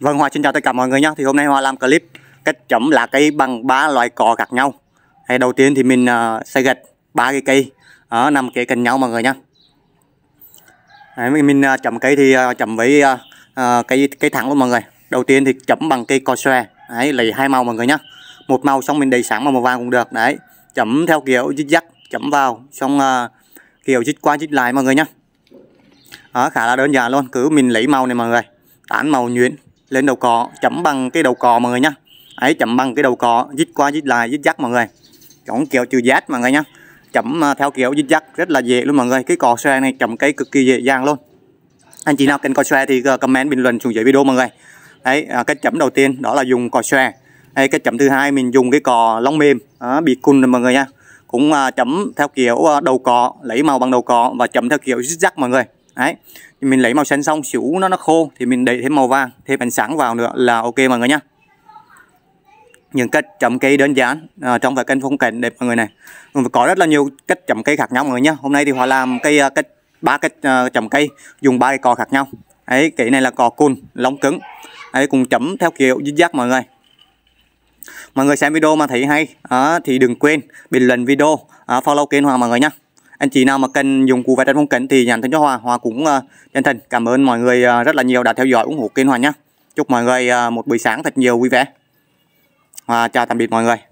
Vâng, Hoa xin chào tất cả mọi người nhé. Thì hôm nay Hoa làm clip cách chấm lá cây bằng ba loại cỏ khác nhau. Thì đầu tiên thì mình uh, sẽ gạch ba cái cây ở ờ, nằm kế cạnh nhau mọi người nhé. Đấy, mình ờ, chấm cây thì chấm với cây cây thẳng luôn mọi người. Đầu tiên thì chấm bằng cây cò xòe. Đấy, lấy hai màu mọi người nhé. Một màu xong mình đầy sáng mà màu vàng cũng được. Đấy, chấm theo kiểu dít dắt, chấm vào xong kiểu dít qua dít lại mọi người nhé. Đó, khá là đơn giản luôn, cứ mình lấy màu này mọi người. Tán màu nhuyễn lên đầu cò chấm bằng cái đầu cò mọi người nhá ấy chấm bằng cái đầu cò dít qua dít lại dít dắt mọi người chọn kiểu trừ giác mọi người nhá chấm à, theo kiểu dít dắt rất là dễ luôn mọi người cái cò xoe này chấm cái cực kỳ dễ dàng luôn anh chị nào cần cò xoe thì à, comment bình luận xuống dưới video mọi người ấy à, cái chấm đầu tiên đó là dùng cò xoe đây cái chấm thứ hai mình dùng cái cò lông mềm bị cun rồi mọi người nha cũng chấm theo kiểu đầu cò lấy màu bằng đầu cò và chấm theo kiểu dít dắt mọi người đấy mình lấy màu xanh xong xỉu nó nó khô thì mình đẩy thêm màu vàng thêm ánh sáng vào nữa là ok mọi người nhá những cách chậm cây đơn giản à, trong và kênh phong cảnh đẹp mọi người này có rất là nhiều cách chậm cây khác nhau mọi người nhá hôm nay thì hòa làm cây à, cách ba cách uh, à, chậm cây dùng ba cây cò khác nhau ấy cái này là cò cùn lóng cứng ấy cùng chấm theo kiểu dứt giác mọi người mọi người xem video mà thấy hay à, thì đừng quên bình luận video à, follow kênh hoàng mọi người nhé anh chị nào mà kênh dùng cụ vẽ tranh phong cảnh thì nhắn tin cho Hòa Hòa cũng ờ, chân thành cảm ơn mọi người ờ, rất là nhiều đã theo dõi ủng hộ kênh Hòa nhé chúc mọi người ờ, một buổi sáng thật nhiều vui vẻ Hòa chào tạm biệt mọi người